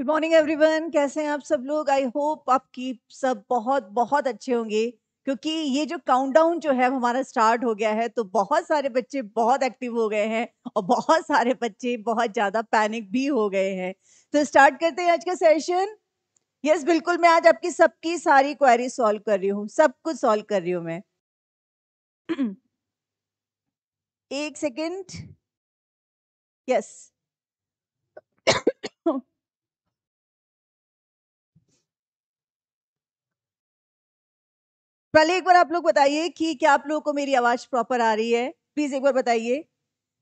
Good morning everyone कैसे हैं आप सब लोग आई होप आपकी सब बहुत बहुत अच्छे होंगे क्योंकि ये जो काउंटडाउन जो है हमारा स्टार्ट हो गया है तो बहुत सारे बच्चे बहुत एक्टिव हो गए हैं और बहुत सारे बच्चे बहुत ज़्यादा पैनिक भी हो गए हैं तो स्टार्ट करते हैं आज का सेशन यस yes, बिल्कुल मैं आज आपकी सबकी सारी क्वेरी सॉल्व कर रही हूँ सब कुछ सॉल्व कर रही हूँ मैं एक सेकेंड यस yes. पहले एक बार आप लोग बताइए कि क्या आप लोगों को मेरी आवाज़ प्रॉपर आ रही है प्लीज़ एक बार बताइए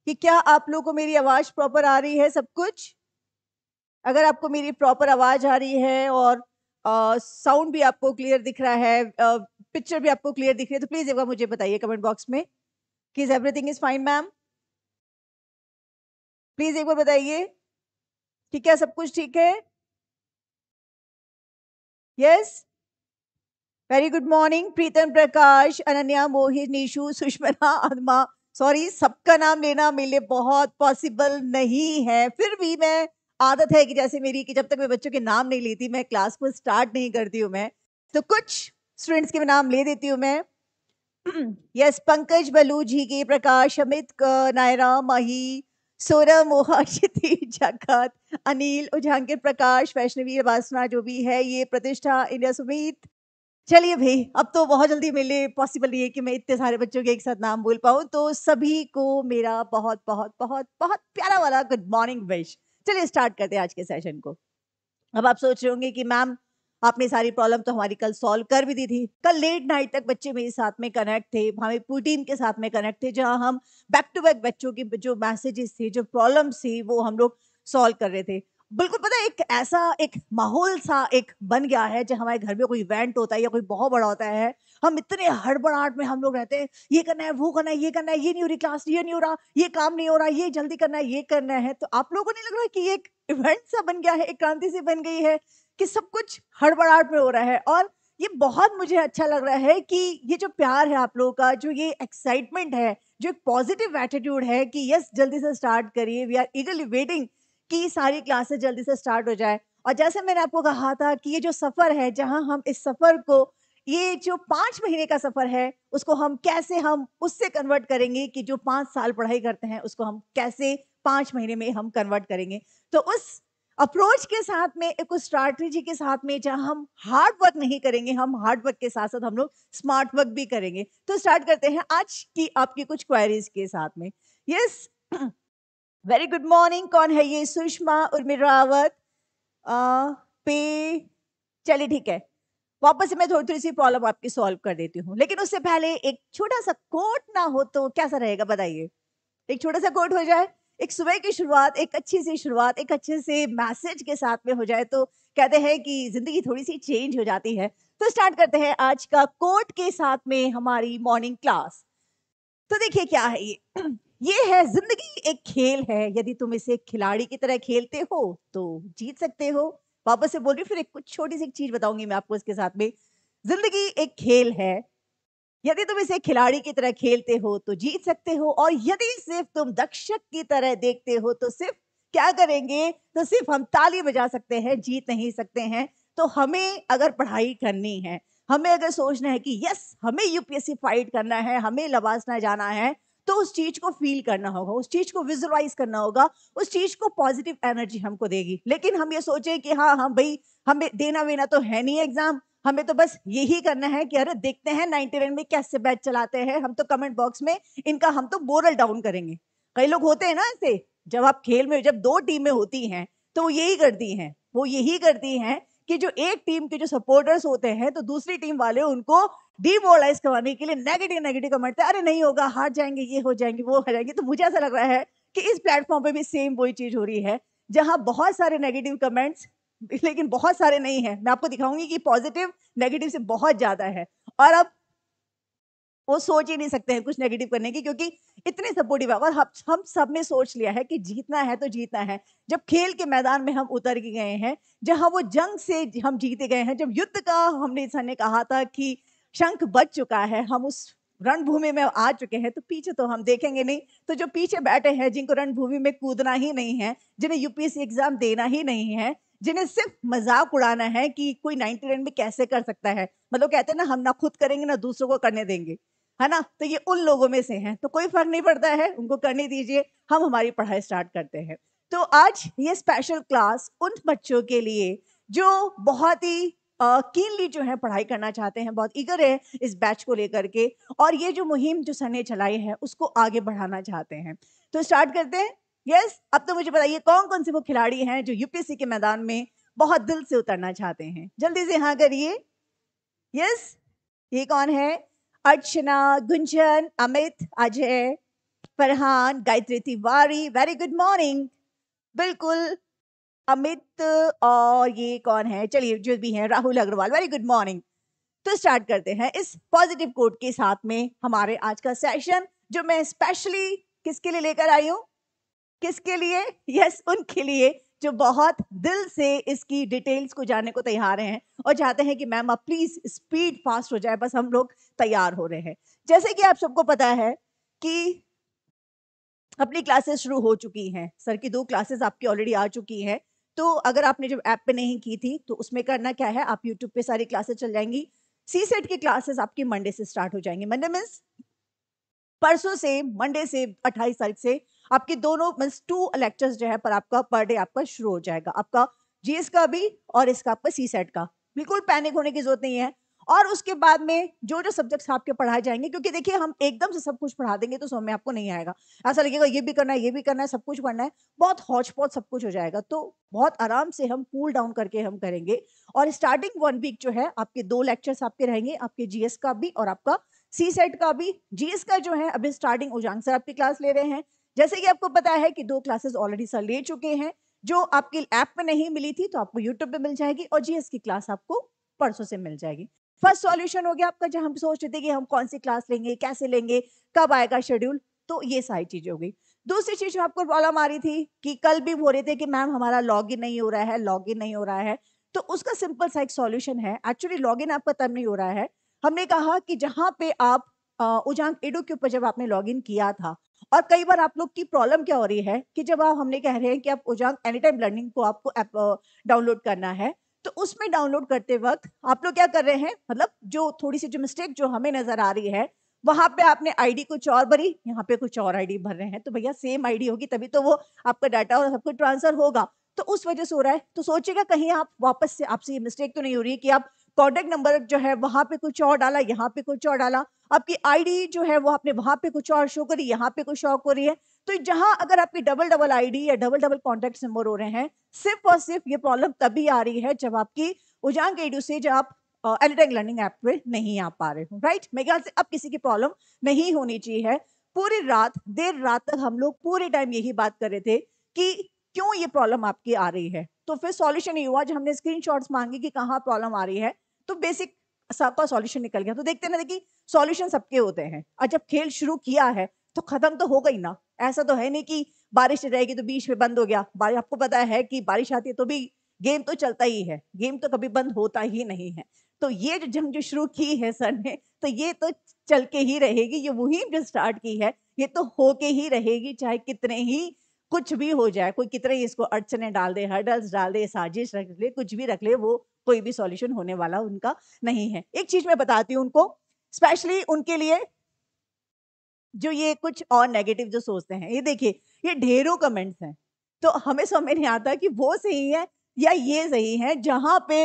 कि क्या आप लोगों को मेरी आवाज़ प्रॉपर आ रही है सब कुछ अगर आपको मेरी प्रॉपर आवाज़ आ रही है और साउंड भी आपको क्लियर दिख रहा है पिक्चर भी आपको क्लियर दिख रही है तो प्लीज़ एक बार मुझे बताइए कमेंट बॉक्स में कि is everything is fine ma'am please एक बार बताइए कि क्या सब कुछ ठीक है yes yes? Very good morning Pritam Prakash Ananya Mohit Nishu Sushma आदमा सॉरी सबका नाम लेना मेरे लिए बहुत पॉसिबल नहीं है फिर भी मैं आदत है कि जैसे मेरी कि जब तक मैं बच्चों के नाम नहीं लेती मैं क्लास को स्टार्ट नहीं करती हूँ मैं तो कुछ स्टूडेंट्स के नाम ले देती हूँ मैं यस पंकज बलू जी के प्रकाश अमित नायरा माही सोरा मोहा जगत अनिल उजांगिर प्रकाश वैष्णवी वासना जो भी है ये प्रतिष्ठा इंडिया सुमित चलिए भाई अब तो बहुत जल्दी मेरे लिए पॉसिबल नहीं है कि मैं इतने सारे बच्चों के एक साथ नाम बोल पाऊँ तो सभी को मेरा बहुत बहुत बहुत बहुत प्यारा वाला गुड मॉर्निंग विश चलिए स्टार्ट करते हैं आज के सेशन को अब आप सोच रहे होंगे कि मैम आपने सारी प्रॉब्लम तो हमारी कल सॉल्व कर भी दी थी कल लेट नाइट तक बच्चे मेरे साथ में कनेक्ट थे हमें पूरी टीम के साथ में कनेक्ट थे जहाँ हम बैक टू बैक बच्चों के जो मैसेजेस थे जो प्रॉब्लम्स थी वो हम लोग सॉल्व कर रहे थे बिल्कुल पता है एक ऐसा एक माहौल सा एक बन गया है जब हमारे घर में कोई इवेंट होता है या कोई बहुत बड़ा होता है हम इतने हड़बड़ाहट में हम लोग रहते हैं ये करना है वो करना है ये करना है ये नहीं हो रही क्लास ये नहीं हो रहा ये काम नहीं हो रहा ये जल्दी करना है ये करना है तो आप लोगों को नहीं लग रहा कि ये एक इवेंट सा बन गया है एक क्रांति से बन गई है कि सब कुछ हड़बड़ाहट में हो रहा है और ये बहुत मुझे अच्छा लग रहा है कि ये जो प्यार है आप लोगों का जो ये एक्साइटमेंट है जो एक पॉजिटिव एटीट्यूड है कि यस जल्दी से स्टार्ट करिए वी आर ईगली वेटिंग कि सारी क्लासेस जल्दी से स्टार्ट हो जाए और जैसे मैंने आपको कहा था कि ये जो सफ़र है जहां हम इस सफ़र को ये जो पांच महीने का सफ़र है उसको हम कैसे हम उससे कन्वर्ट करेंगे कि जो पांच साल पढ़ाई करते हैं उसको हम कैसे पांच महीने में हम कन्वर्ट करेंगे तो उस अप्रोच के साथ में एक उस स्ट्रैटेजी के साथ में जहाँ हम हार्ड वर्क नहीं करेंगे हम हार्ड वर्क के साथ साथ हम लोग स्मार्ट वर्क भी करेंगे तो स्टार्ट करते हैं आज की आपकी कुछ क्वायरीज के साथ में yes yes, very good morning कौन है ये सुषमा उर्मी रावत पे चलिए ठीक है वापस मैं थोड़ी थोड़ी सी प्रॉब्लम आपकी सॉल्व कर देती हूँ लेकिन उससे पहले एक छोटा सा कोट ना हो तो कैसा रहेगा बताइए एक छोटा सा कोट हो जाए एक सुबह की शुरुआत एक अच्छी सी शुरुआत एक अच्छे से मैसेज के साथ में हो जाए तो कहते हैं कि जिंदगी थोड़ी सी चेंज हो जाती है तो स्टार्ट करते हैं आज का कोट के साथ में हमारी मॉर्निंग क्लास तो देखिए क्या है ये ये है जिंदगी एक खेल है यदि तुम इसे खिलाड़ी की तरह खेलते हो तो जीत सकते हो वापस से बोल रही फिर एक कुछ छोटी सी चीज बताऊंगी मैं आपको इसके साथ में जिंदगी एक खेल है यदि तुम इसे खिलाड़ी की तरह खेलते हो तो जीत सकते हो और यदि सिर्फ तुम दक्षक की तरह देखते हो तो सिर्फ क्या करेंगे तो सिर्फ हम ताली बजा सकते हैं जीत नहीं सकते हैं तो हमें अगर पढ़ाई करनी है हमें अगर सोचना है कि यस हमें यूपीएससी फाइट करना है हमें लवासना जाना है तो उस चीज को फील करना होगा उस चीज को विजुलाइज करना होगा उस चीज को पॉजिटिव एनर्जी हमको देगी लेकिन हम ये सोचे कि हाँ हाँ भाई हमें देना वेना तो है नहीं एग्जाम हमें तो बस यही करना है कि अरे देखते हैं 91 में कैसे बैच चलाते हैं हम तो कमेंट बॉक्स में इनका हम तो बोरल डाउन करेंगे कई लोग होते हैं ना ऐसे जब आप खेल में जब दो टीमें होती हैं तो वो यही करती हैं वो यही करती हैं कि जो एक टीम के जो सपोर्टर्स होते हैं तो दूसरी टीम वाले उनको डिमोरलाइज करवाने के लिए नेगेटिव नेगेटिव कमेंट अरे नहीं होगा हार जाएंगे ये हो जाएंगे वो हो जाएंगे तो मुझे ऐसा लग रहा है कि इस प्लेटफॉर्म पे भी सेम वही चीज हो रही है जहाँ बहुत सारे नेगेटिव कमेंट्स लेकिन बहुत सारे नहीं है मैं आपको दिखाऊंगी कि पॉजिटिव नेगेटिव से बहुत ज़्यादा है और अब वो सोच ही नहीं सकते हैं कुछ नेगेटिव करने की क्योंकि इतने सपोर्टिव है और हम हम सब ने सोच लिया है कि जीतना है तो जीतना है जब खेल के मैदान में हम उतर के गए हैं जहां वो जंग से हम जीते गए हैं जब युद्ध का हमने ने कहा था कि शंख बच चुका है हम उस रणभूमि में आ चुके हैं तो पीछे तो हम देखेंगे नहीं तो जो पीछे बैठे हैं जिनको रणभूमि में कूदना ही नहीं है जिन्हें यूपीएससी एग्जाम देना ही नहीं है जिन्हें सिर्फ मजाक उड़ाना है कि कोई नाइनटी रन में कैसे कर सकता है मतलब कहते हैं ना हम ना खुद करेंगे ना दूसरों को करने देंगे है ना तो ये उन लोगों में से हैं तो कोई फर्क नहीं पड़ता है उनको करने दीजिए हम हमारी पढ़ाई स्टार्ट करते हैं तो आज ये स्पेशल क्लास उन बच्चों के लिए जो बहुत ही कीनली जो है पढ़ाई करना चाहते हैं बहुत ईगर है इस बैच को लेकर के और ये जो मुहिम जो सर ने चलाई है उसको आगे बढ़ाना चाहते हैं तो स्टार्ट करते हैं यस yes, अब तो मुझे बताइए कौन कौन से वो खिलाड़ी हैं जो यूपीएससी के मैदान में बहुत दिल से उतरना चाहते हैं जल्दी से हाँ करिए यस yes, ये कौन है Archana Gunjan Amit Ajay Farhan Gayatri Tiwari very good morning बिल्कुल अमित और ये कौन है चलिए जो भी हैं Rahul Agarwal very good morning तो स्टार्ट करते हैं इस पॉजिटिव कोड के साथ में हमारे आज का सेशन जो मैं स्पेशली किसके लिए लेकर आई हूँ किसके लिए यस yes, उनके लिए जो बहुत दिल से इसकी डिटेल्स को जानने को तैयार हैं और चाहते हैं कि मैम आप प्लीज़ स्पीड फास्ट हो जाए बस हम लोग तैयार हो रहे हैं जैसे कि आप सबको पता है कि अपनी क्लासेस शुरू हो चुकी हैं सर की दो क्लासेस आपकी ऑलरेडी आ चुकी हैं तो अगर आपने जब ऐप पे नहीं की थी तो उसमें करना क्या है आप यूट्यूब पे सारी क्लासेस चल जाएंगी सी सेट की क्लासेस आपकी मंडे से स्टार्ट हो जाएंगी मंडे मीन्स परसों से मंडे से अट्ठाईस तारीख से आपके दोनों मीन्स टू लेक्चर्स जो है पर आपका पर डे आपका शुरू हो जाएगा आपका जीएस का भी और इसका आपका सी सेट का बिल्कुल पैनिक होने की जरूरत नहीं है और उसके बाद में जो जो सब्जेक्ट्स आपके पढ़ाए जाएंगे क्योंकि देखिए हम एकदम से सब कुछ पढ़ा देंगे तो समय आपको नहीं आएगा ऐसा लगेगा ये भी करना है ये भी करना है सब कुछ पढ़ना है बहुत हौच पौच सब कुछ हो जाएगा तो बहुत आराम से हम कूल डाउन करके हम करेंगे और स्टार्टिंग वन वीक जो है आपके दो लेक्चर्स आपके रहेंगे आपके जीएस का भी और आपका सी सेट का भी जीएस का जो है अभी स्टार्टिंग उजांग सर आपकी क्लास ले रहे हैं जैसे कि आपको पता है कि दो क्लासेस ऑलरेडी सर ले चुके हैं जो आपकी ऐप में नहीं मिली थी तो आपको यूट्यूब पे मिल जाएगी और जीएस की क्लास आपको परसों से मिल जाएगी फर्स्ट सॉल्यूशन हो गया आपका जहां हम सोच रहे थे कि हम कौन सी क्लास लेंगे कैसे लेंगे कब आएगा शेड्यूल तो ये सारी चीज़ हो गई दूसरी चीज़ में आपको प्रॉब्लम आ रही थी कि कल भी बोल रहे थे कि मैम हमारा लॉग इन नहीं हो रहा है लॉग इन नहीं हो रहा है तो उसका सिंपल सा एक सॉल्यूशन है एक्चुअली लॉग इन आपका तब नहीं हो रहा है हमने कहा कि जहाँ पे आप उजांग एडो के ऊपर जब आपने लॉग इन किया था और कई बार आप लोग की प्रॉब्लम क्या हो रही है कि जब आप हमने कह रहे हैं कि आप उजांग एनी टाइम लर्निंग को आपको डाउनलोड करना है तो उसमें डाउनलोड करते वक्त आप लोग क्या कर रहे हैं मतलब जो थोड़ी सी जो मिस्टेक जो हमें नजर आ रही है वहां पे आपने आईडी कुछ और भरी यहाँ पे कुछ और आईडी भर रहे हैं तो भैया सेम आईडी होगी तभी तो वो आपका डाटा और सब कुछ ट्रांसफर होगा तो उस वजह से हो रहा है तो सोचिएगा कहीं आप वापस से आपसे ये मिस्टेक तो नहीं हो रही है कि आप कॉन्टेक्ट नंबर जो है वहां पे कुछ और डाला यहाँ पे कुछ और डाला आपकी आईडी जो है वो आपने वहां पे कुछ और शो करी यहाँ पे कुछ और करी है तो जहां अगर आपकी डबल डबल आईडी या डबल डबल कॉन्टेक्ट नंबर हो रहे हैं सिर्फ और सिर्फ ये प्रॉब्लम तभी आ रही है जब आपकी उजांग एडू से जब आप एलिटेक लर्निंग ऐप पे नहीं आ पा रहे हो राइट मेरे ख्याल से अब किसी की प्रॉब्लम नहीं होनी चाहिए पूरी रात देर रात तक हम लोग पूरे टाइम यही बात कर रहे थे कि क्यों ये प्रॉब्लम आपकी आ रही है तो फिर सॉल्यूशन ये हुआ जब हमने स्क्रीनशॉट्स मांगे कि कहाँ प्रॉब्लम आ रही है तो बेसिक सबका सॉल्यूशन निकल गया तो देखते ना देखिए सॉल्यूशन सबके होते हैं और जब खेल शुरू किया है तो खत्म तो हो गई ना ऐसा तो है नहीं कि बारिश रहेगी तो बीच में बंद हो गया आपको पता है कि बारिश आती है तो भी गेम तो चलता ही है गेम तो कभी बंद होता ही नहीं है तो ये जो जंग जो शुरू की है सर ने तो ये तो चल के ही रहेगी ये मुहिम जो स्टार्ट की है ये तो होके ही रहेगी चाहे कितने ही कुछ भी हो जाए कोई कितने ही इसको अड़चने डाल दे हर्डल्स डाल दे साजिश रख ले कुछ भी रख ले वो कोई भी सॉल्यूशन होने वाला उनका नहीं है एक चीज मैं बताती हूँ उनको स्पेशली उनके लिए जो ये कुछ और नेगेटिव जो सोचते हैं ये देखिए ये ढेरों कमेंट्स हैं तो हमें समझ नहीं आता कि वो सही है या ये सही है जहाँ पे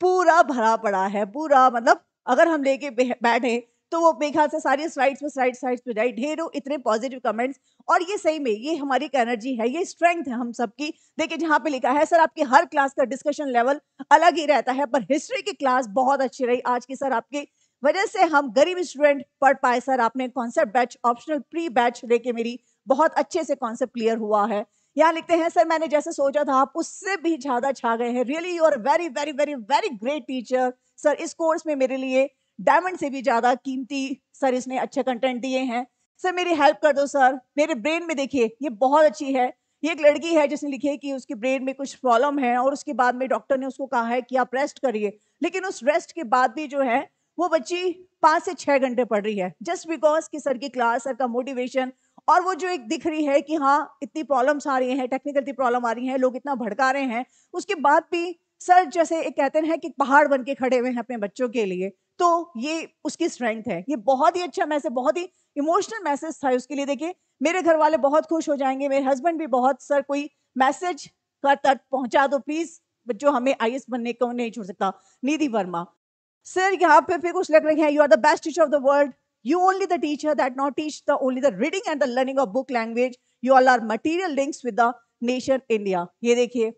पूरा भरा पड़ा है पूरा मतलब अगर हम लेके बैठे तो वो ख्याल से सारे स्लाइड्स में स्लाइड स्लाइड्स पे जाए ढेरों इतने पॉजिटिव कमेंट्स और ये सही में ये हमारी एक एनर्जी है ये स्ट्रेंथ है हम सबकी देखिए जहाँ पे लिखा है सर आपकी हर क्लास का डिस्कशन लेवल अलग ही रहता है पर हिस्ट्री की क्लास बहुत अच्छी रही आज की सर आपकी वजह से हम गरीब स्टूडेंट पढ़ पाए सर आपने concept batch optional pre batch लेके मेरी बहुत अच्छे से कॉन्सेप्ट क्लियर हुआ है यहाँ लिखते हैं सर मैंने जैसे सोचा था आप उससे भी ज्यादा छा गए हैं really you are very very very very great teacher sir इस कोर्स में मेरे लिए डायमंड से भी ज़्यादा कीमती सर इसने अच्छे कंटेंट दिए हैं सर मेरी हेल्प कर दो सर मेरे ब्रेन में देखिए ये बहुत अच्छी है ये एक लड़की है जिसने लिखी है कि उसके ब्रेन में कुछ प्रॉब्लम है और उसके बाद में डॉक्टर ने उसको कहा है कि आप रेस्ट करिए लेकिन उस रेस्ट के बाद भी जो है वो बच्ची पाँच से छः घंटे पढ़ रही है जस्ट बिकॉज कि सर की क्लास सर का मोटिवेशन और वो जो एक दिख रही है कि हाँ इतनी प्रॉब्लम्स आ रही हैं टेक्निकल इतनी प्रॉब्लम आ रही हैं लोग इतना भड़का रहे हैं उसके बाद भी सर जैसे एक कहते हैं कि पहाड़ बन के खड़े हुए हैं अपने बच्चों के लिए तो ये उसकी स्ट्रेंथ है ये बहुत ही अच्छा मैसेज बहुत ही इमोशनल मैसेज था उसके लिए देखिए मेरे घर वाले बहुत खुश हो जाएंगे मेरे हस्बैंड भी बहुत सर कोई मैसेज का तक पहुंचा दो प्लीज जो हमें आई बनने को नहीं छोड़ सकता निधि वर्मा सर यहाँ पे फिर कुछ लग रहे हैं you are the best teacher of the world you only the teacher that not teach the only the reading and the learning of book language you all are material links with the nation India ये देखिए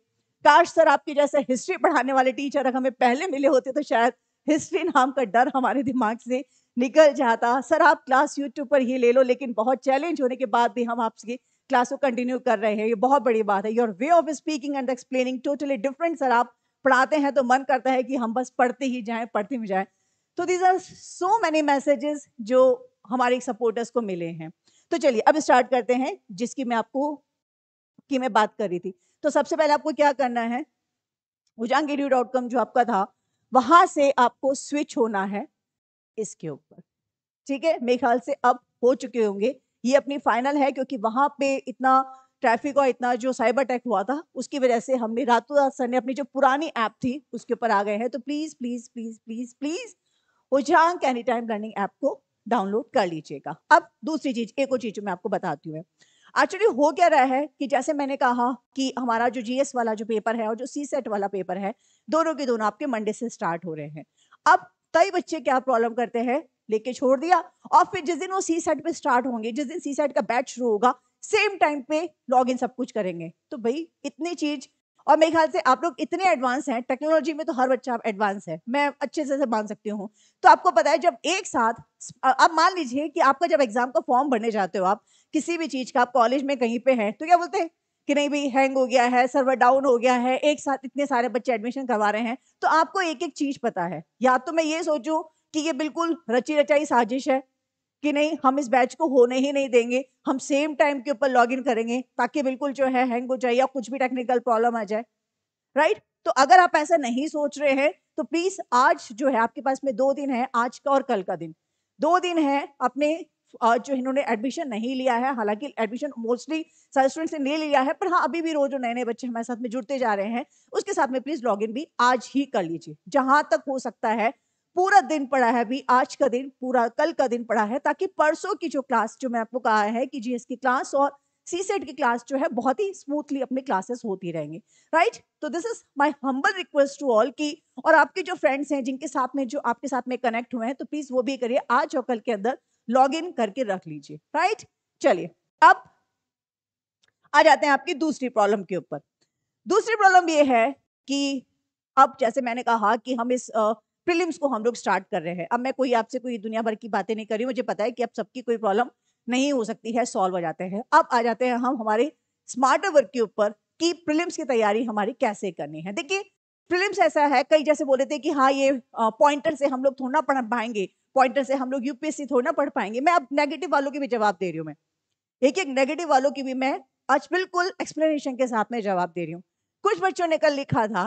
काश sir आपके जैसे history पढ़ाने वाले teacher अगर हमें पहले मिले होते तो शायद हिस्ट्री नाम का डर हमारे दिमाग से निकल जाता सर आप क्लास यूट्यूब पर ही ले लो लेकिन बहुत चैलेंज होने के बाद भी हम आपकी क्लास को कंटिन्यू कर रहे हैं ये बहुत बड़ी बात है your way of speaking and explaining totally different sir आप पढ़ाते हैं तो मन करता है कि हम बस पढ़ते ही जाएं पढ़ते ही जाएं तो these are so many messages जो हमारे सपोर्टर्स को मिले हैं तो चलिए अब स्टार्ट करते हैं जिसकी मैं आपको की मैं बात कर रही थी तो सबसे पहले आपको क्या करना है उजांग जो आपका था वहां से आपको स्विच होना है इसके ऊपर ठीक है मेरे ख्याल से अब हो चुके होंगे ये अपनी फाइनल है क्योंकि वहां पे इतना ट्रैफिक और इतना जो साइबर अटैक हुआ था उसकी वजह से हमने रातों रात सर ने अपनी जो पुरानी ऐप थी उसके ऊपर आ गए हैं तो please please please please please Ojaank any time learning app को डाउनलोड कर लीजिएगा अब दूसरी चीज एक और चीज मैं आपको बताती हूँ एक्चुअली हो क्या रहा है कि जैसे मैंने कहा कि हमारा जो जीएस वाला जो पेपर है और जो सी सेट वाला पेपर है दोनों के दोनों आपके मंडे से स्टार्ट हो रहे हैं अब कई बच्चे क्या प्रॉब्लम करते हैं लेके छोड़ दिया और फिर जिस दिन वो सी सेट पे स्टार्ट होंगे जिस दिन सी सेट का बैच शुरू होगा सेम टाइम पे लॉग इन सब कुछ करेंगे तो भाई इतनी चीज और मेरे ख्याल से आप लोग इतने एडवांस हैं टेक्नोलॉजी में तो हर बच्चा एडवांस है मैं अच्छे से मान सकती हूँ तो आपको पता है जब एक साथ आप मान लीजिए कि आपका जब एग्जाम का फॉर्म भरने जाते हो आप किसी भी चीज़ का आप कॉलेज में कहीं पे हैं तो क्या बोलते हैं कि नहीं भाई हैंग हो गया है सर्वर डाउन हो गया है एक साथ इतने सारे बच्चे एडमिशन करवा रहे हैं तो आपको एक एक चीज़ पता है या तो मैं ये सोचूं कि ये बिल्कुल रची रचाई साजिश है कि नहीं हम इस बैच को होने ही नहीं देंगे हम सेम टाइम के ऊपर लॉग इन करेंगे ताकि बिल्कुल जो है हैंग हो जाए या कुछ भी टेक्निकल प्रॉब्लम आ जाए राइट तो अगर आप ऐसा नहीं सोच रहे हैं तो प्लीज़ आज जो है आपके पास में दो दिन है आज का और कल का दिन दो दिन है अपने जो इन्होंने एडमिशन नहीं लिया है हालांकि एडमिशन मोस्टली सारे स्टूडेंट्स ने ले लिया है पर हाँ अभी भी रोज जो नए नए बच्चे हमारे साथ में जुड़ते जा रहे हैं उसके साथ में प्लीज लॉग भी आज ही कर लीजिए जहां तक हो सकता है पूरा दिन पड़ा है अभी आज का दिन पूरा कल का दिन पड़ा है ताकि परसों की जो क्लास जो मैं आपको कहा है कि जीएस की क्लास और सी सेट की क्लास जो है बहुत ही स्मूथली अपने क्लासेस होती रहेंगे राइट तो this is my humble request to all की और आपके जो फ्रेंड्स हैं जिनके साथ में जो आपके साथ में कनेक्ट हुए हैं तो प्लीज वो भी करिए आज और कल के अंदर लॉग इन करके रख लीजिए राइट चलिए अब आ जाते हैं आपकी दूसरी प्रॉब्लम के ऊपर दूसरी प्रॉब्लम ये है कि अब जैसे मैंने कहा कि हम इस प्रिलिम्स को हम लोग स्टार्ट कर रहे हैं अब मैं कोई आपसे कोई दुनिया भर की बातें नहीं कर रही मुझे पता है कि अब सबकी कोई प्रॉब्लम नहीं हो सकती है सॉल्व हो जाते हैं अब आ जाते हैं हम हमारे स्मार्ट वर्क के ऊपर कि प्रिलिम्स की तैयारी हमारी कैसे करनी है देखिए प्रिलिम्स ऐसा है कई जैसे बोले थे कि हाँ ये पॉइंटर से हम लोग थोड़ा पढ़ पाएंगे पॉइंटर से हम लोग यूपीएससी थोड़ा ना पढ़ पाएंगे मैं अब नेगेटिव वालों की भी जवाब दे रही हूँ मैं एक एक नेगेटिव वालों की भी मैं आज बिल्कुल एक्सप्लेनेशन के साथ में जवाब दे रही हूँ कुछ बच्चों ने कल लिखा था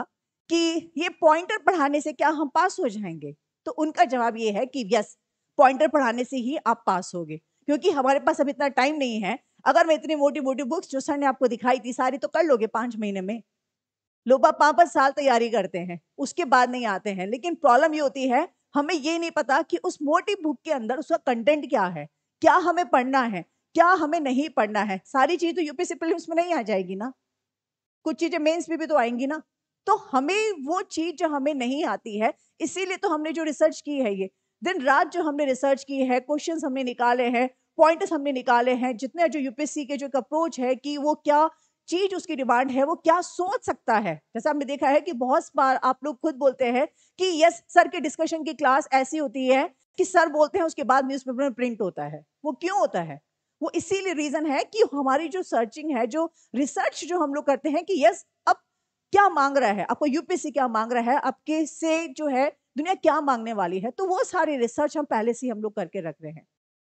कि ये पॉइंटर पढ़ाने से क्या हम पास हो जाएंगे तो उनका जवाब ये है कि यस पॉइंटर पढ़ाने से ही आप पास होगे क्योंकि हमारे पास अब इतना टाइम नहीं है अगर मैं इतनी मोटी मोटी बुक्स जो सर ने आपको दिखाई थी सारी तो कर लोगे पांच महीने में लोग पाँच पाँच साल तैयारी करते हैं उसके बाद नहीं आते हैं लेकिन प्रॉब्लम ये होती है हमें ये नहीं पता कि उस मोटी बुक के अंदर उसका कंटेंट क्या है क्या हमें पढ़ना है क्या हमें नहीं पढ़ना है सारी चीज़ तो यूपीसी प्रीलिम्स में नहीं आ जाएगी ना कुछ चीज़ें मेंस में भी तो आएंगी ना तो हमें वो चीज़ जो हमें नहीं आती है इसीलिए तो हमने जो रिसर्च की है ये दिन रात जो हमने रिसर्च की है क्वेश्चंस हमने निकाले हैं पॉइंट्स हमने निकाले हैं जितने जो यूपीएससी के जो एक अप्रोच है कि वो क्या चीज उसकी डिमांड है वो क्या सोच सकता है जैसा हमने देखा है कि बहुत बार आप लोग खुद बोलते हैं कि यस सर के डिस्कशन की क्लास ऐसी होती है कि सर बोलते हैं उसके बाद न्यूज़पेपर में प्रिंट होता है वो क्यों होता है वो इसीलिए रीजन है कि हमारी जो सर्चिंग है जो रिसर्च जो हम लोग करते हैं कि यस अब क्या मांग रहा है आपको यूपीएससी क्या मांग रहा है आपके से जो है दुनिया क्या मांगने वाली है तो वो सारी रिसर्च हम पहले से हम लोग करके रख रहे हैं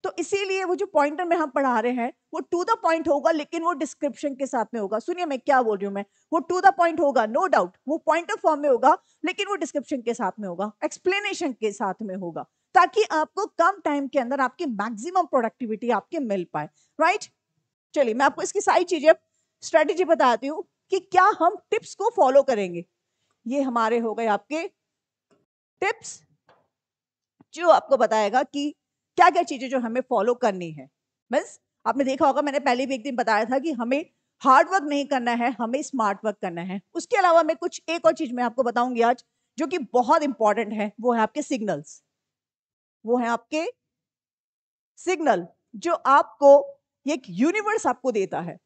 तो इसीलिए वो जो पॉइंटर में हम पढ़ा रहे हैं वो टू द पॉइंट होगा लेकिन वो डिस्क्रिप्शन के साथ में होगा सुनिए मैं क्या बोल रही हूँ मैं वो टू द पॉइंट होगा नो डाउट वो पॉइंटर फॉर्म में होगा लेकिन वो डिस्क्रिप्शन के साथ में होगा एक्सप्लेनेशन के साथ में होगा ताकि आपको कम टाइम के अंदर आपकी मैक्सिमम प्रोडक्टिविटी आपके मिल पाए राइट चलिए मैं आपको इसकी सारी चीजें स्ट्रेटेजी बताती हूँ कि क्या हम टिप्स को फॉलो करेंगे ये हमारे हो गए आपके टिप्स जो आपको बताएगा कि क्या क्या चीज़ें जो हमें फॉलो करनी है मीन्स आपने देखा होगा मैंने पहले भी एक दिन बताया था कि हमें हार्ड वर्क नहीं करना है हमें स्मार्ट वर्क करना है उसके अलावा मैं कुछ एक और चीज़ मैं आपको बताऊंगी आज जो कि बहुत इंपॉर्टेंट है वो है आपके सिग्नल्स वो है आपके सिग्नल जो आपको एक यूनिवर्स आपको देता है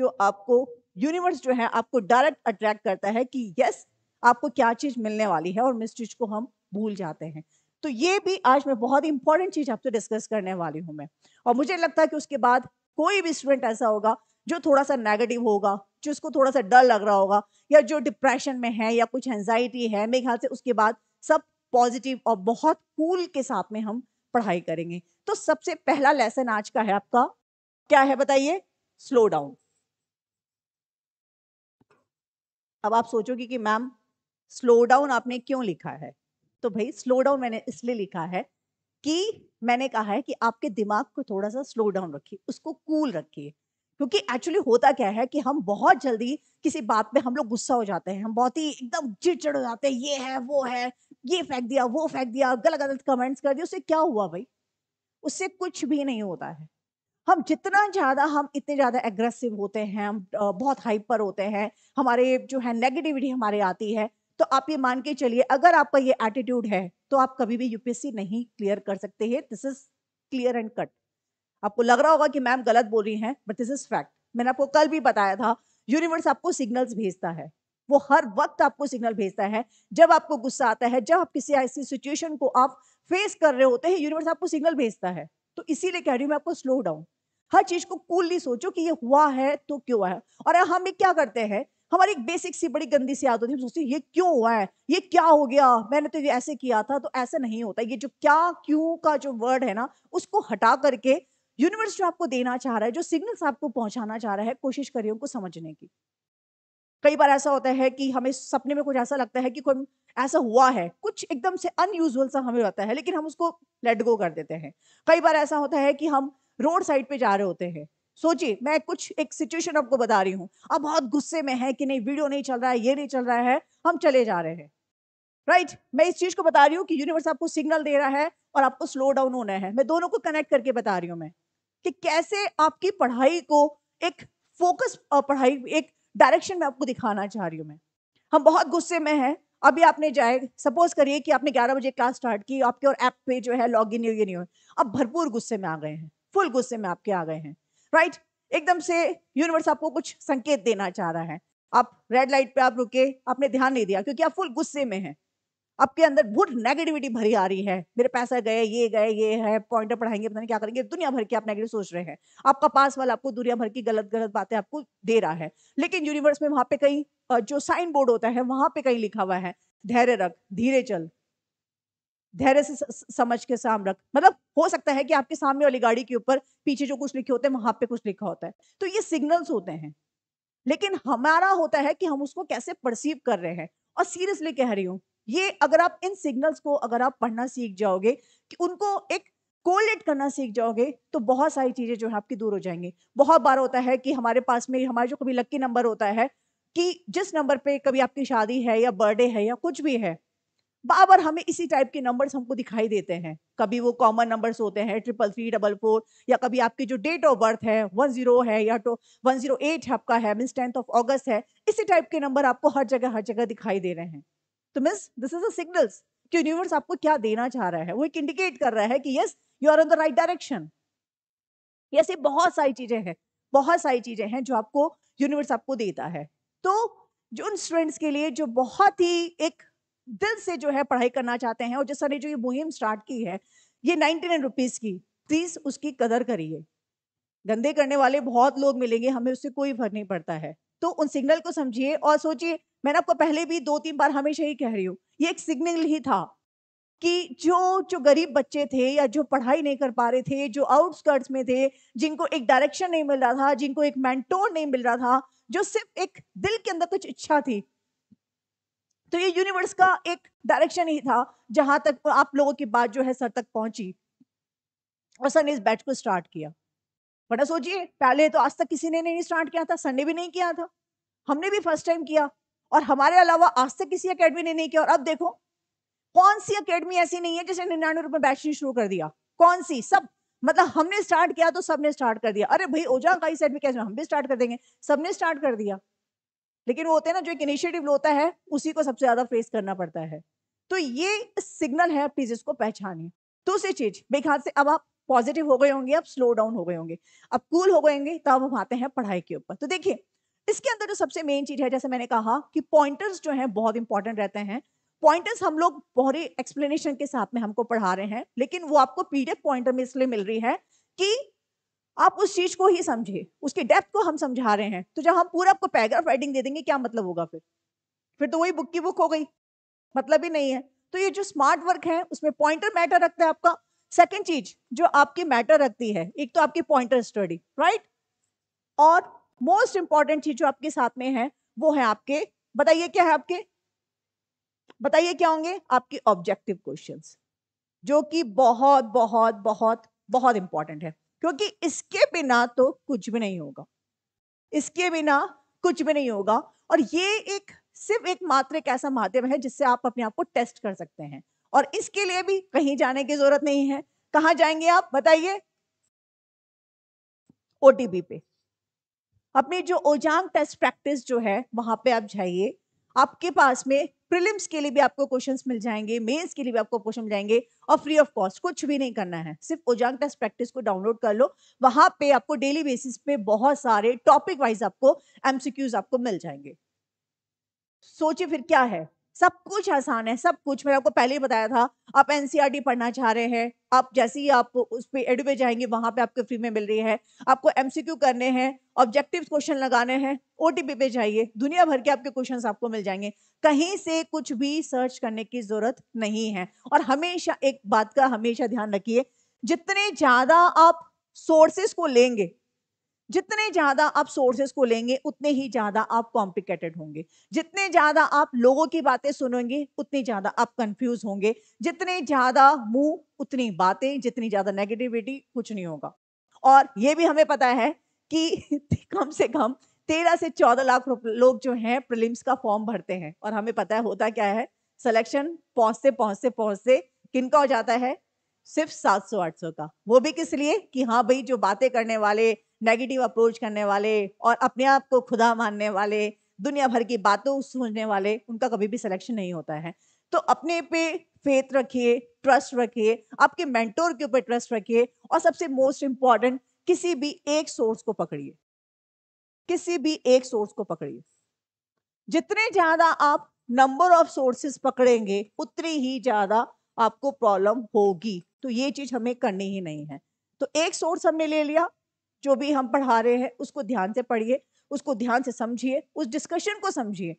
जो आपको यूनिवर्स जो है आपको डायरेक्ट अट्रैक्ट करता है कि यस आपको क्या चीज मिलने वाली है और मिस चीज को हम भूल जाते हैं तो ये भी आज मैं बहुत ही इंपॉर्टेंट चीज आपसे डिस्कस करने वाली हूँ मैं और मुझे लगता है कि उसके बाद कोई भी स्टूडेंट ऐसा होगा जो थोड़ा सा नेगेटिव होगा जो उसको थोड़ा सा डर लग रहा होगा या जो डिप्रेशन में है या कुछ एंजाइटी है मेरे ख्याल से उसके बाद सब पॉजिटिव और बहुत कूल के साथ में हम पढ़ाई करेंगे तो सबसे पहला लेसन आज का है आपका क्या है बताइए स्लो डाउन अब आप सोचोगे कि मैम स्लो डाउन आपने क्यों लिखा है तो भाई स्लो डाउन मैंने इसलिए लिखा है कि मैंने कहा है कि आपके दिमाग को थोड़ा सा स्लो डाउन रखिए उसको कूल रखिए क्योंकि एक्चुअली होता क्या है कि हम बहुत जल्दी किसी बात पे हम लोग गुस्सा हो जाते हैं हम बहुत ही एकदम चिड़चिड़ हो जाते हैं ये है वो है ये फेंक दिया वो फेंक दिया गलत गलत कमेंट्स कर दिया उससे क्या हुआ भाई उससे कुछ भी नहीं होता है हम जितना ज़्यादा हम इतने ज़्यादा एग्रेसिव होते हैं हम बहुत हाइपर होते हैं हमारे जो है नेगेटिविटी हमारे आती है तो आप ये मान के चलिए अगर आपका ये एटीट्यूड है तो आप कभी भी यूपीएससी नहीं क्लियर कर सकते हैं this is clear and cut आपको लग रहा होगा कि मैम गलत बोल रही हैं बट दिस इज फैक्ट मैंने आपको कल भी बताया था यूनिवर्स आपको सिग्नल्स भेजता है वो हर वक्त आपको सिग्नल भेजता है जब आपको गुस्सा आता है जब आप किसी ऐसी सिचुएशन को आप फेस कर रहे होते हैं यूनिवर्स आपको सिग्नल भेजता है तो इसीलिए कह रही हूँ मैं आपको स्लो डाउन हर चीज को कूलली सोचो कि ये हुआ है तो क्यों है और हम ये क्या करते हैं हमारी एक बेसिक सी बड़ी गंदी सी आदत होती है सोचते ये क्यों हुआ है ये क्या हो गया मैंने तो ये ऐसे किया था तो ऐसा नहीं होता ये जो क्या क्यों का जो वर्ड है ना उसको हटा करके यूनिवर्स जो आपको देना चाह रहा है जो सिग्नल्स आपको पहुंचाना चाह रहा है कोशिश करिए उनको समझने की कई बार ऐसा होता है कि हमें सपने में कुछ ऐसा लगता है कि कोई ऐसा हुआ है कुछ एकदम से अनयूजल सा हमें होता है लेकिन हम उसको लेट गो कर देते हैं कई बार ऐसा होता है कि हम रोड साइड पे जा रहे होते हैं सोचिए मैं कुछ एक सिचुएशन आपको बता रही हूँ आप बहुत गुस्से में है कि नहीं वीडियो नहीं चल रहा है ये नहीं चल रहा है हम चले जा रहे हैं राइट right? मैं इस चीज को बता रही हूँ कि यूनिवर्स आपको सिग्नल दे रहा है और आपको स्लो डाउन होना है मैं दोनों को कनेक्ट करके बता रही हूँ मैं कि कैसे आपकी पढ़ाई को एक फोकस पढ़ाई एक डायरेक्शन में आपको दिखाना चाह रही हूँ मैं हम बहुत गुस्से में हैं अभी आपने जाए सपोज करिए कि आपने 11 बजे क्लास स्टार्ट की आपके और ऐप पे जो है लॉग इन ये नहीं हो अब भरपूर गुस्से में आ गए हैं फुल गुस्से में आपके आ गए हैं राइट एकदम से यूनिवर्स आपको कुछ संकेत देना चाह रहा है आप रेड लाइट पे आप रुके आपने ध्यान नहीं दिया क्योंकि आप फुल गुस्से में हैं आपके अंदर बहुत नेगेटिविटी भरी आ रही है मेरे पैसा गए ये गए ये है पॉइंटर पढ़ाएंगे पता नहीं क्या करेंगे दुनिया भर की आप नेगेटिव सोच रहे हैं आपका पास वाला आपको दुनिया भर की गलत गलत बातें आपको दे रहा है लेकिन यूनिवर्स में वहां पे कहीं जो साइन बोर्ड होता है वहां पे कहीं लिखा हुआ है धैर्य रख धीरे चल धैर्य से समझ के साम रख मतलब हो सकता है कि आपके सामने वाली गाड़ी के ऊपर पीछे जो कुछ लिखे होते हैं वहां पे कुछ लिखा होता है तो ये सिग्नल्स होते हैं लेकिन हमारा होता है कि हम उसको कैसे परसीव कर रहे हैं और सीरियसली कह रही हूँ ये अगर आप इन सिग्नल्स को अगर आप पढ़ना सीख जाओगे कि उनको एक कोलेट करना सीख जाओगे तो बहुत सारी चीज़ें जो है आपकी दूर हो जाएंगी बहुत बार होता है कि हमारे पास में हमारे जो कभी लक्की नंबर होता है कि जिस नंबर पे कभी आपकी शादी है या बर्थडे है या कुछ भी है बाबर हमें इसी टाइप के नंबर्स हमको दिखाई देते हैं कभी वो कॉमन नंबर्स होते हैं ट्रिपल थ्री डबल फोर या कभी आपकी जो डेट ऑफ बर्थ है वन जीरो है या तो वन जीरो एट आपका है मीन्स टेंथ ऑफ अगस्त है इसी टाइप के नंबर आपको हर जगह हर जगह दिखाई दे रहे हैं तो means this is a signals कि यूनिवर्स आपको क्या देना चाह रहा है वो एक इंडिकेट कर रहा है कि yes you are in the right direction ऐसे बहुत सारी चीजें हैं बहुत सारी चीजें हैं जो आपको यूनिवर्स आपको देता है तो जो उन स्टूडेंट्स के लिए जो बहुत ही एक दिल से जो है पढ़ाई करना चाहते हैं और जिस सर ने जो ये मुहिम स्टार्ट की है ये नाइन्टी नाइन रुपीज़ की प्लीज़ उसकी कदर करिए गंदे करने वाले बहुत लोग मिलेंगे हमें उससे कोई फर्क नहीं पड़ता है तो उन सिग्नल को समझिए और सोचिए मैंने आपको पहले भी दो तीन बार हमेशा ही कह रही हूँ ये एक सिग्नल ही था कि जो जो गरीब बच्चे थे या जो पढ़ाई नहीं कर पा रहे थे जो आउटस्कर्ट्स में थे जिनको एक डायरेक्शन नहीं मिल रहा था जिनको एक मैंटोर नहीं मिल रहा था जो सिर्फ एक दिल के अंदर कुछ इच्छा थी तो ये यूनिवर्स का एक डायरेक्शन ही था जहां तक आप लोगों की बात जो है सर तक पहुंची और सर ने इस बैच को स्टार्ट किया बड़ा सोचिए पहले तो आज तक किसी ने नहीं स्टार्ट किया था सर ने भी नहीं किया था हमने भी फर्स्ट टाइम किया और हमारे अलावा आज तक किसी अकेडमी ने नहीं किया और अब देखो कौन सी अकेडमी ऐसी नहीं है जिसने निन्यानवे रुपए बैच नहीं शुरू कर दिया कौन सी सब मतलब हमने स्टार्ट किया तो सबने स्टार्ट कर दिया अरे भाई ओजा का ही हम भी स्टार्ट कर देंगे सबने स्टार्ट कर दिया लेकिन वो होते हैं ना जो एक इनिशिएटिव होता है उसी को सबसे ज्यादा फेस करना पड़ता है तो ये सिग्नल है प्लीज इसको पहचानिए दूसरी चीज मेरे ख्याल से अब आप पॉजिटिव हो गए होंगे अब स्लो डाउन हो गए होंगे अब कूल हो गएंगे होंगे तब तो हम आते हैं पढ़ाई के ऊपर तो देखिए इसके अंदर जो सबसे मेन चीज है जैसे मैंने कहा कि पॉइंटर्स जो है बहुत इंपॉर्टेंट रहते हैं पॉइंटर्स हम लोग पूरे एक्सप्लेनेशन के साथ में हमको पढ़ा रहे हैं लेकिन वो आपको पीडीएफ पॉइंटर में इसलिए मिल रही है कि आप उस चीज को ही समझे उसके डेप्थ को हम समझा रहे हैं तो जब हम पूरा आपको पैराग्राफ राइटिंग दे देंगे क्या मतलब होगा फिर फिर तो वही बुक की बुक हो गई मतलब ही नहीं है तो ये जो स्मार्ट वर्क है उसमें पॉइंटर मैटर रखता है आपका सेकेंड चीज जो आपकी मैटर रखती है एक तो आपकी पॉइंटर स्टडी राइट और मोस्ट इंपॉर्टेंट चीज जो आपके साथ में है वो है आपके बताइए क्या है आपके बताइए क्या होंगे आपके ऑब्जेक्टिव क्वेश्चंस जो कि बहुत बहुत बहुत बहुत इंपॉर्टेंट है क्योंकि इसके बिना तो कुछ भी नहीं होगा इसके बिना कुछ भी नहीं होगा और ये एक सिर्फ एक मात्र एक ऐसा माध्यम है जिससे आप अपने आप को टेस्ट कर सकते हैं और इसके लिए भी कहीं जाने की जरूरत नहीं है कहां जाएंगे आप बताइए ओटीपी पे अपनी जो ओजांग टेस्ट प्रैक्टिस जो है वहां पे आप जाइए आपके पास में प्रिलिम्स के लिए भी आपको क्वेश्चंस मिल जाएंगे मेंस के लिए भी आपको क्वेश्चन मिल जाएंगे और फ्री ऑफ कॉस्ट कुछ भी नहीं करना है सिर्फ ओजांग टेस्ट प्रैक्टिस को डाउनलोड कर लो वहां पे आपको डेली बेसिस पे बहुत सारे टॉपिक वाइज आपको एमसीक्यूज आपको मिल जाएंगे सोचिए फिर क्या है सब कुछ आसान है सब कुछ मैंने आपको पहले ही बताया था आप एनसीईआरटी e पढ़ना चाह रहे हैं आप जैसे ही आप उस पर एडू पे जाएंगे वहाँ पे आपको फ्री में मिल रही है आपको एमसीक्यू करने हैं ऑब्जेक्टिव क्वेश्चन लगाने हैं ओ पे जाइए दुनिया भर के आपके क्वेश्चन आपको मिल जाएंगे कहीं से कुछ भी सर्च करने की ज़रूरत नहीं है और हमेशा एक बात का हमेशा ध्यान रखिए जितने ज़्यादा आप सोर्सेस को लेंगे जितने ज़्यादा आप सोर्सेस को लेंगे उतने ही ज़्यादा आप कॉम्प्लिकेटेड होंगे जितने ज़्यादा आप लोगों की बातें सुनेंगे उतने ज़्यादा आप कंफ्यूज होंगे जितने ज़्यादा मुंह उतनी बातें जितनी ज़्यादा नेगेटिविटी कुछ नहीं होगा और ये भी हमें पता है कि कम से कम तेरह से चौदह लाख लोग जो हैं प्रिलिम्स का फॉर्म भरते हैं और हमें पता है होता क्या है सिलेक्शन पहुंचते पहुंचते पहुंचते किनका हो जाता है सिर्फ 700-800 का वो भी किस लिए कि हाँ भाई जो बातें करने वाले नेगेटिव अप्रोच करने वाले और अपने आप को खुदा मानने वाले दुनिया भर की बातों सोचने वाले उनका कभी भी सिलेक्शन नहीं होता है तो अपने पे फेथ रखिए ट्रस्ट रखिए आपके मेंटोर के ऊपर ट्रस्ट रखिए और सबसे मोस्ट इंपॉर्टेंट किसी भी एक सोर्स को पकड़िए किसी भी एक सोर्स को पकड़िए जितने ज़्यादा आप नंबर ऑफ सोर्सेस पकड़ेंगे उतनी ही ज़्यादा आपको प्रॉब्लम होगी तो ये चीज़ हमें करनी ही नहीं है तो एक सोर्स हमने ले लिया जो भी हम पढ़ा रहे हैं उसको ध्यान से पढ़िए उसको ध्यान से समझिए उस डिस्कशन को समझिए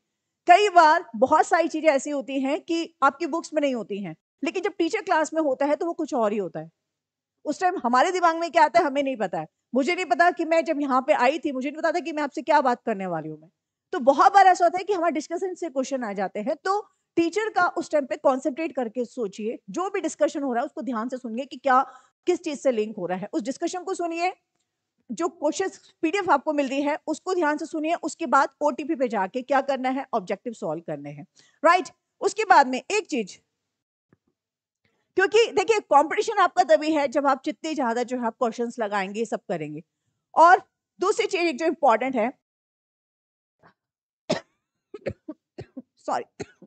कई बार बहुत सारी चीज़ें ऐसी होती हैं कि आपकी बुक्स में नहीं होती हैं लेकिन जब टीचर क्लास में होता है तो वो कुछ और ही होता है उस टाइम हमारे दिमाग में क्या आता है हमें नहीं पता है मुझे नहीं पता कि मैं जब यहाँ पे आई थी मुझे नहीं पता था कि मैं आपसे क्या बात करने वाली हूँ मैं तो बहुत बार ऐसा होता है कि हमारे डिस्कशन से क्वेश्चन आ जाते हैं तो टीचर का उस टाइम पे कॉन्सेंट्रेट करके सोचिए जो भी डिस्कशन हो रहा है उसको ध्यान से सुनिए कि क्या किस चीज से लिंक हो रहा है उस डिस्कशन को सुनिए जो क्वेश्चन पीडीएफ आपको मिल रही है उसको ध्यान से सुनिए उसके बाद ओटीपी पे जाके क्या करना है ऑब्जेक्टिव सॉल्व करने हैं राइट right? उसके बाद में एक चीज क्योंकि देखिए कंपटीशन आपका तभी है जब आप जितने ज्यादा जो है आप क्वेश्चंस लगाएंगे सब करेंगे और दूसरी चीज एक जो इंपॉर्टेंट है सॉरी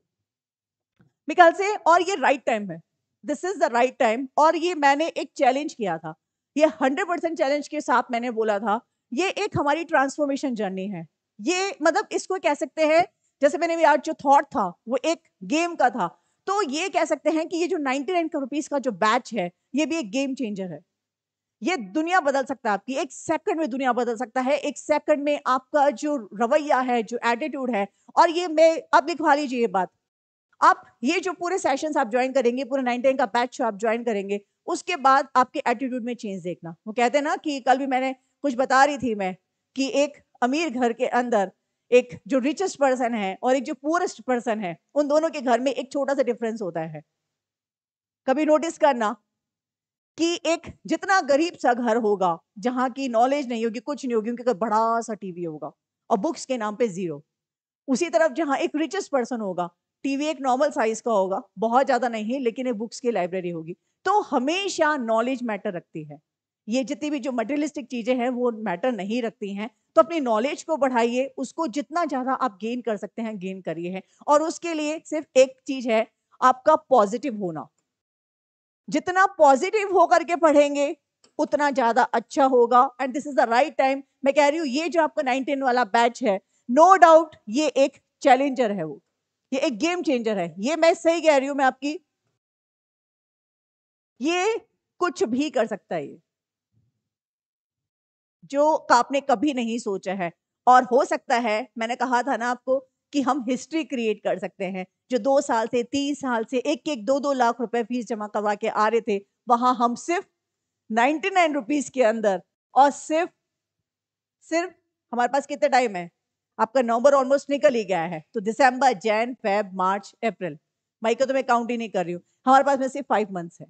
मेरे ख्याल से और ये राइट टाइम है this is the right time और ये मैंने एक चैलेंज किया था ये हंड्रेड परसेंट चैलेंज के साथ मैंने बोला था ये एक हमारी ट्रांसफॉर्मेशन जर्नी है ये मतलब इसको कह सकते हैं जैसे मैंने भी आज जो थॉट था वो एक गेम का था तो ये कह सकते हैं कि ये जो नाइनटी नाइन रुपीज का जो बैच है ये भी एक गेम चेंजर है ये दुनिया बदल सकता है आपकी एक सेकंड में दुनिया बदल सकता है एक सेकंड में आपका जो रवैया है जो एटीट्यूड है और ये मैं अब लिखवा लीजिए ये बात आप ये जो पूरे सेशंस आप ज्वाइन करेंगे पूरे नाइन टेन का बैच आप ज्वाइन करेंगे उसके बाद आपके एटीट्यूड में चेंज देखना वो कहते हैं ना कि कल भी मैंने कुछ बता रही थी मैं कि एक अमीर घर के अंदर एक जो रिचेस्ट पर्सन है और एक जो पुअरेस्ट पर्सन है उन दोनों के घर में एक छोटा सा डिफरेंस होता है कभी नोटिस करना कि एक जितना गरीब सा घर होगा जहां की नॉलेज नहीं होगी कुछ नहीं होगी उनके घर बड़ा सा टीवी होगा और बुक्स के नाम पे जीरो उसी तरफ जहां एक रिचेस्ट पर्सन होगा टीवी एक नॉर्मल साइज का होगा बहुत ज़्यादा नहीं है लेकिन ये बुक्स की लाइब्रेरी होगी तो हमेशा नॉलेज मैटर रखती है ये जितनी भी जो मटेरियलिस्टिक चीज़ें हैं वो मैटर नहीं रखती हैं तो अपनी नॉलेज को बढ़ाइए उसको जितना ज़्यादा आप गेन कर सकते हैं गेन करिए है और उसके लिए सिर्फ एक चीज़ है आपका पॉजिटिव होना जितना पॉजिटिव होकर के पढ़ेंगे उतना ज़्यादा अच्छा होगा and this is the right time मैं कह रही हूँ ये जो आपका नाइनटीन वाला बैच है नो no डाउट ये एक चैलेंजर है वो ये एक गेम चेंजर है ये मैं सही कह रही हूं मैं आपकी ये कुछ भी कर सकता है ये जो आपने कभी नहीं सोचा है और हो सकता है मैंने कहा था ना आपको कि हम हिस्ट्री क्रिएट कर सकते हैं जो दो साल से तीन साल से एक एक दो दो लाख रुपए फीस जमा करवा के आ रहे थे वहां हम सिर्फ नाइनटी नाइन रुपीज के अंदर और सिर्फ सिर्फ हमारे पास कितना टाइम है आपका नवंबर ऑलमोस्ट निकल ही गया है तो दिसंबर जैन फेब मार्च अप्रैल मई को तो मैं काउंट ही नहीं कर रही हूँ हमारे पास में सिर्फ फाइव मंथ्स है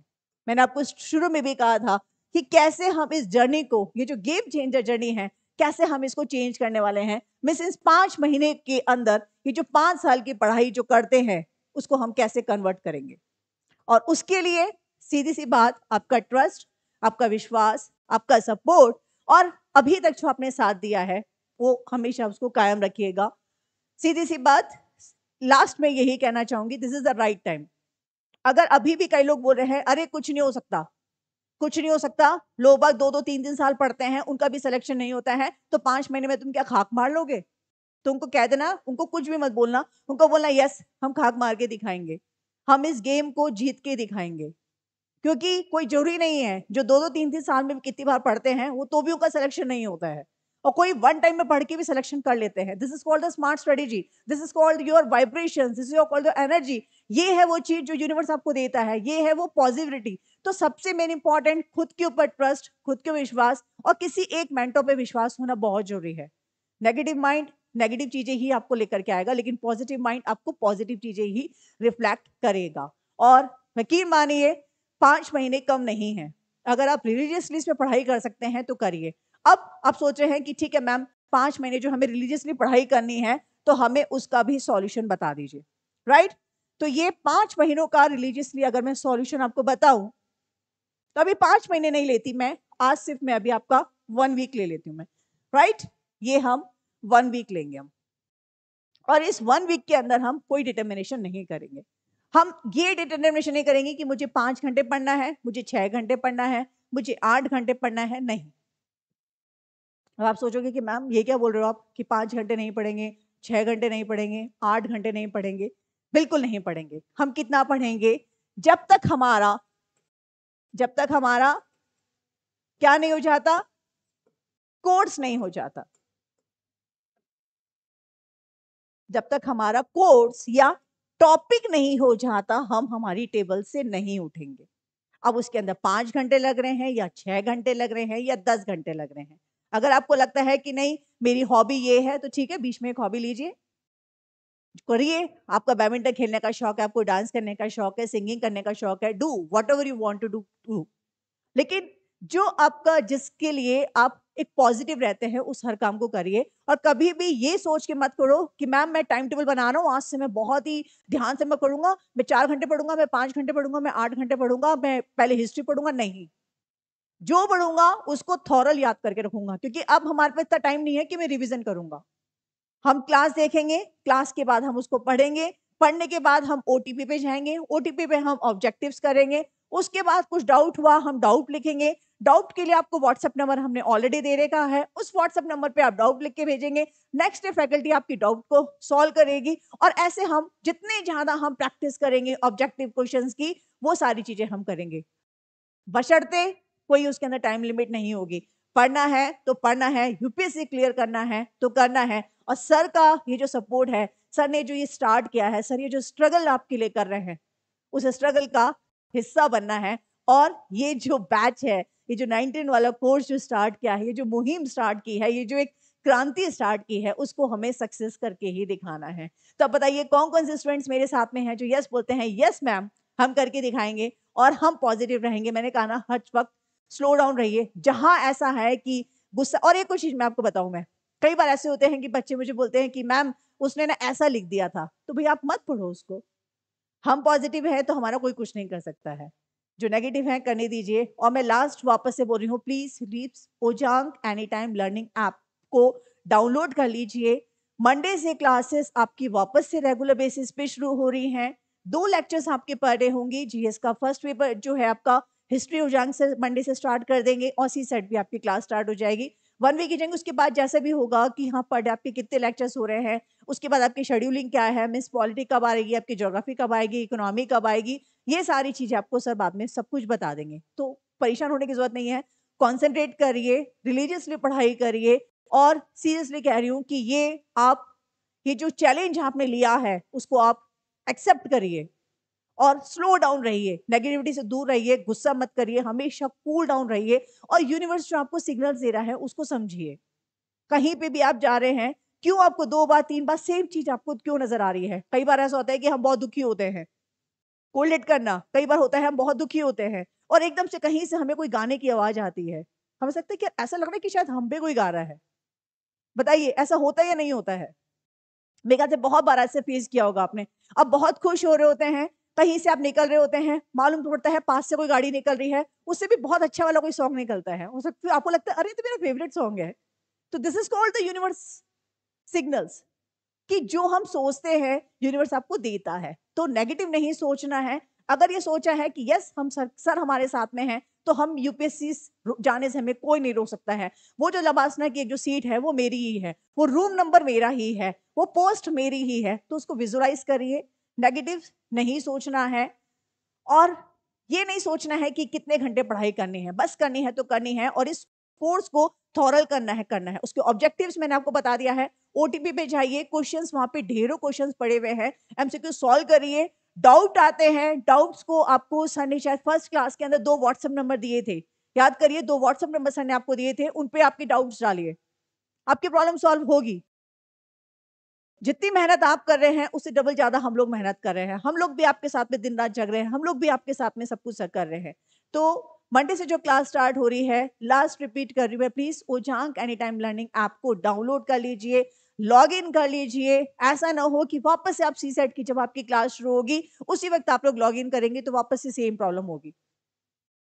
मैंने आपको शुरू में भी कहा था कि कैसे हम इस जर्नी को ये जो गेम चेंजर जर्नी है कैसे हम इसको चेंज करने वाले हैं मिस इस पांच महीने के अंदर ये जो पांच साल की पढ़ाई जो करते हैं उसको हम कैसे कन्वर्ट करेंगे और उसके लिए सीधी सी बात आपका ट्रस्ट आपका विश्वास आपका सपोर्ट और अभी तक जो आपने साथ दिया है वो हमेशा उसको कायम रखिएगा सीधी सी बात लास्ट में यही कहना चाहूंगी this is the right time अगर अभी भी कई लोग बोल रहे हैं अरे कुछ नहीं हो सकता कुछ नहीं हो सकता लोग बाग दो दो तीन तीन साल पढ़ते हैं उनका भी सिलेक्शन नहीं होता है तो पांच महीने में तुम क्या खाक मार लोगे तो उनको कह देना उनको कुछ भी मत बोलना उनको बोलना यस हम खाक मार के दिखाएंगे हम इस गेम को जीत के दिखाएंगे क्योंकि कोई जरूरी नहीं है जो दो दो तीन तीन साल में कितनी बार पढ़ते हैं वो तो भी उनका सिलेक्शन नहीं होता है और कोई वन टाइम में पढ़ के भी सिलेक्शन कर लेते हैं this is called the smart strategy this is called your vibration this is called your energy ये है वो चीज जो यूनिवर्स आपको देता है ये है वो पॉजिटिविटी तो सबसे मेन इंपॉर्टेंट खुद के ऊपर ट्रस्ट खुद के विश्वास और किसी एक मेंटो पे विश्वास होना बहुत जरूरी है नेगेटिव माइंड नेगेटिव चीजें ही आपको लेकर के आएगा लेकिन पॉजिटिव माइंड आपको पॉजिटिव चीजें ही रिफ्लेक्ट करेगा और यकीन मानिए पांच महीने कम नहीं है अगर आप रिलीजियसली इसमें पढ़ाई कर सकते हैं तो करिए अब आप सोच रहे हैं कि ठीक है मैम पांच महीने जो हमें रिलीजियसली पढ़ाई करनी है तो हमें उसका भी सॉल्यूशन बता दीजिए राइट तो ये पांच महीनों का रिलीजियसली अगर मैं सॉल्यूशन आपको बताऊं तो अभी पांच महीने नहीं लेती मैं आज सिर्फ मैं अभी आपका वन वीक ले लेती हूँ मैं राइट ये हम वन वीक लेंगे हम और इस वन वीक के अंदर हम कोई डिटर्मिनेशन नहीं करेंगे हम ये डिटर्मिनेशन नहीं करेंगे कि मुझे पांच घंटे पढ़ना है मुझे छह घंटे पढ़ना है मुझे आठ घंटे पढ़ना है नहीं अब आप सोचोगे कि मैम ये क्या बोल रहे हो आप कि पाँच घंटे नहीं पढ़ेंगे छः घंटे नहीं पढ़ेंगे आठ घंटे नहीं पढ़ेंगे बिल्कुल नहीं पढ़ेंगे हम कितना पढ़ेंगे जब तक हमारा जब तक हमारा क्या नहीं हो जाता कोर्स नहीं हो जाता जब तक हमारा कोर्स या टॉपिक नहीं हो जाता हम हमारी टेबल से नहीं उठेंगे अब उसके अंदर पांच घंटे लग रहे हैं या छह घंटे लग रहे हैं या दस घंटे लग रहे हैं अगर आपको लगता है कि नहीं मेरी हॉबी ये है तो ठीक है बीच में एक हॉबी लीजिए करिए आपका बैडमिंटन खेलने का शौक है आपको डांस करने का शौक है सिंगिंग करने का शौक है do whatever you want to do do लेकिन जो आपका जिसके लिए आप एक पॉजिटिव रहते हैं उस हर काम को करिए और कभी भी ये सोच के मत करो कि मैम मैं टाइम टेबल बना रहा हूँ आज से मैं बहुत ही ध्यान से मैं पढ़ूंगा मैं चार घंटे पढ़ूंगा मैं पांच घंटे पढ़ूंगा मैं आठ घंटे पढ़ूंगा मैं पहले हिस्ट्री पढ़ूंगा नहीं जो बढ़ूंगा उसको थॉरल याद करके रखूंगा क्योंकि अब हमारे पास इतना टाइम नहीं है कि मैं रिविजन करूंगा हम क्लास देखेंगे क्लास के बाद हम उसको पढ़ेंगे पढ़ने के बाद हम ओ पे जाएंगे ओ पे हम ऑब्जेक्टिव्स करेंगे उसके बाद कुछ डाउट हुआ हम डाउट लिखेंगे डाउट के लिए आपको व्हाट्सएप नंबर हमने ऑलरेडी दे रखा है उस व्हाट्सएप नंबर पे आप डाउट लिख के भेजेंगे नेक्स्ट डे फैकल्टी आपकी डाउट को सॉल्व करेगी और ऐसे हम जितने ज़्यादा हम प्रैक्टिस करेंगे ऑब्जेक्टिव क्वेश्चन की वो सारी चीज़ें हम करेंगे बशर्ते कोई उसके अंदर टाइम लिमिट नहीं होगी पढ़ना है तो पढ़ना है यूपीएससी क्लियर करना है तो करना है और सर का ये जो सपोर्ट है सर ने जो ये स्टार्ट किया है सर ये जो स्ट्रगल आपके लिए कर रहे हैं उस स्ट्रगल का हिस्सा बनना है और ये जो बैच है ये जो 19 वाला कोर्स जो स्टार्ट किया है ये जो मुहिम स्टार्ट की है ये जो एक क्रांति स्टार्ट की है उसको हमें सक्सेस करके ही दिखाना है तो आप बताइए कौन कौन से स्टूडेंट्स मेरे साथ में हैं जो यस बोलते हैं यस मैम हम करके दिखाएंगे और हम पॉजिटिव रहेंगे मैंने कहा ना हर वक्त स्लो डाउन रहिए जहाँ ऐसा है कि गुस्सा और एक और चीज़ मैं आपको बताऊँ मैं कई बार ऐसे होते हैं कि बच्चे मुझे बोलते हैं कि मैम उसने ना ऐसा लिख दिया था तो भाई आप मत पढ़ो उसको हम पॉजिटिव हैं तो हमारा कोई कुछ नहीं कर सकता है जो नेगेटिव है करने दीजिए और मैं लास्ट वापस से बोल रही हूँ प्लीज रीप्स Ojaank any time learning app को डाउनलोड कर लीजिए मंडे से क्लासेस आपकी वापस से रेगुलर बेसिस पे शुरू हो रही हैं दो लेक्चर्स आपके पढ़ रहे होंगे जीएस का फर्स्ट पेपर जो है आपका हिस्ट्री हो से मंडे से स्टार्ट कर देंगे और सी सेट भी आपकी क्लास स्टार्ट हो जाएगी वन वीक जाएंगे उसके बाद जैसे भी होगा कि हाँ पर आपके कितने लेक्चर्स हो रहे हैं उसके बाद आपकी शेड्यूलिंग क्या है मिस पॉलिटी कब आएगी आपकी जोग्राफी कब आएगी इकोनॉमी कब आएगी ये सारी चीज़ें आपको सर बाद में सब कुछ बता देंगे तो परेशान होने की जरूरत नहीं है कॉन्सेंट्रेट करिए रिलीजियसली पढ़ाई करिए और सीरियसली कह रही हूँ कि ये आप ये जो चैलेंज आपने लिया है उसको आप एक्सेप्ट करिए और स्लो डाउन रहिए नेगेटिविटी से दूर रहिए गुस्सा मत करिए हमेशा कूल डाउन रहिए और यूनिवर्स जो आपको सिग्नल दे रहा है उसको समझिए कहीं पे भी आप जा रहे हैं क्यों आपको दो बार तीन बार सेम चीज आपको क्यों नजर आ रही है कई बार ऐसा होता है कि हम बहुत दुखी होते हैं कोल्डेट करना कई बार होता है हम बहुत दुखी होते हैं और एकदम से कहीं से हमें कोई गाने की आवाज आती है हमें सकते हैं कि ऐसा लग रहा है कि शायद हम पे कोई गा रहा है बताइए ऐसा होता है या नहीं होता है मेरे ख्याल से बहुत बार ऐसे फेस किया होगा आपने अब बहुत खुश हो रहे होते हैं कहीं से आप निकल रहे होते हैं मालूम पड़ता है पास से कोई गाड़ी निकल रही है उससे भी बहुत अच्छा वाला कोई सॉन्ग निकलता है हो सकता आपको लगता है अरे तो मेरा फेवरेट सॉन्ग है तो this is called the universe signals कि जो हम सोचते हैं यूनिवर्स आपको देता है तो नेगेटिव नहीं सोचना है अगर ये सोचा है कि यस हम सर सर हमारे साथ में हैं तो हम यूपीएससी जाने से हमें कोई नहीं रोक सकता है वो जो लबासना की जो सीट है वो मेरी ही है वो रूम नंबर मेरा ही है वो पोस्ट मेरी ही है तो उसको विजुलाइज करिए नेगेटिव नहीं सोचना है और ये नहीं सोचना है कि कितने घंटे पढ़ाई करनी है बस करनी है तो करनी है और इस कोर्स को थॉरल करना है करना है उसके ऑब्जेक्टिव्स मैंने आपको बता दिया है ओ पे जाइए क्वेश्चन वहाँ पे ढेरों क्वेश्चन पड़े हुए हैं एमसीक्यू सॉल्व करिए डाउट आते हैं डाउट्स को आपको सर ने शायद फर्स्ट क्लास के अंदर दो व्हाट्सएप नंबर दिए थे याद करिए दो व्हाट्सएप नंबर सर ने आपको दिए थे उन पे आपके डाउट्स डालिए आपकी प्रॉब्लम सॉल्व होगी जितनी मेहनत आप कर रहे हैं उससे डबल ज़्यादा हम लोग मेहनत कर रहे हैं हम लोग भी आपके साथ में दिन रात जग रहे हैं हम लोग भी आपके साथ में सब कुछ कर रहे हैं तो मंडे से जो क्लास स्टार्ट हो रही है लास्ट रिपीट कर रही हूँ please Ojaank any time learning app को डाउनलोड कर लीजिए लॉग इन कर लीजिए ऐसा ना हो कि वापस से आप सी सेट की जब आपकी क्लास शुरू होगी उसी वक्त आप लोग लॉग इन करेंगे तो वापस से सेम प्रॉब्लम होगी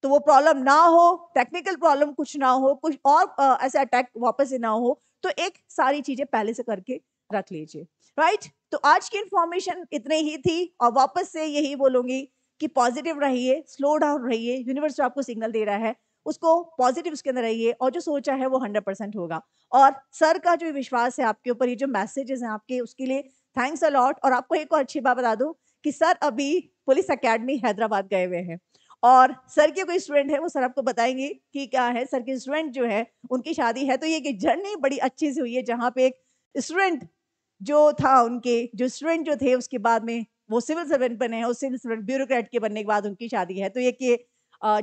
तो वो प्रॉब्लम ना हो टेक्निकल प्रॉब्लम कुछ ना हो कुछ और ऐसे अटैक वापस से ना हो तो एक सारी चीज़ें पहले से करके रख लीजिए राइट तो आज की इन्फॉर्मेशन इतने ही थी और वापस से यही बोलूंगी कि पॉजिटिव रहिए स्लो डाउन रहिए यूनिवर्स आपको सिग्नल दे रहा है उसको पॉजिटिव उसके अंदर रहिए और जो सोचा है वो हंड्रेड परसेंट होगा और सर का जो विश्वास है आपके ऊपर ये जो मैसेजेस हैं आपके उसके लिए थैंक्स अलॉट और आपको एक और अच्छी बात बता दूँ कि सर अभी पुलिस अकेडमी हैदराबाद गए हुए हैं और सर के कोई स्टूडेंट है वो सर आपको बताएंगे कि क्या है सर के स्टूडेंट जो है उनकी शादी है तो ये कि जर्नी बड़ी अच्छी से हुई है जहाँ पे एक स्टूडेंट जो था उनके जो स्टूडेंट जो थे उसके बाद में वो सिविल सर्वेंट बने हैं और सिविल सर्वेंट ब्यूरोक्रेट के बनने के बाद उनकी शादी है तो ये कि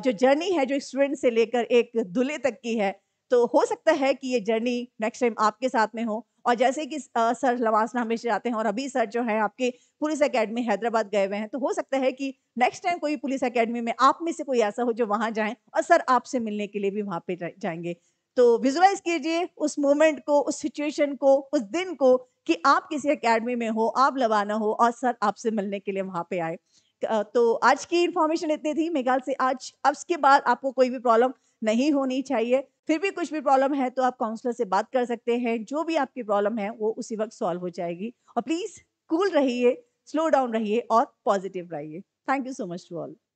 जो जर्नी है जो स्टूडेंट से लेकर एक दूल्हे तक की है तो हो सकता है कि ये जर्नी नेक्स्ट टाइम आपके साथ में हो और जैसे कि सर लवासना हमेशा जाते हैं और अभी सर जो है आपके पुलिस एकेडमी हैदराबाद गए हुए हैं तो हो सकता है कि नेक्स्ट टाइम कोई पुलिस एकेडमी में आप में से कोई ऐसा हो जो वहां जाए और सर आपसे मिलने के लिए भी वहां पे जाएंगे तो विजुलाइज कीजिए उस मोमेंट को उस सिचुएशन को उस दिन को कि आप किसी अकेडमी में हो आप लवाना हो और सर आपसे मिलने के लिए वहां पे आए तो आज की इन्फॉर्मेशन इतनी थी मेरे ख्याल से आज अब इसके बाद आपको कोई भी प्रॉब्लम नहीं होनी चाहिए फिर भी कुछ भी प्रॉब्लम है तो आप काउंसलर से बात कर सकते हैं जो भी आपकी प्रॉब्लम है वो उसी वक्त सॉल्व हो जाएगी और प्लीज़ कूल रहिए स्लो डाउन रहिए और पॉजिटिव रहिए thank you so much to all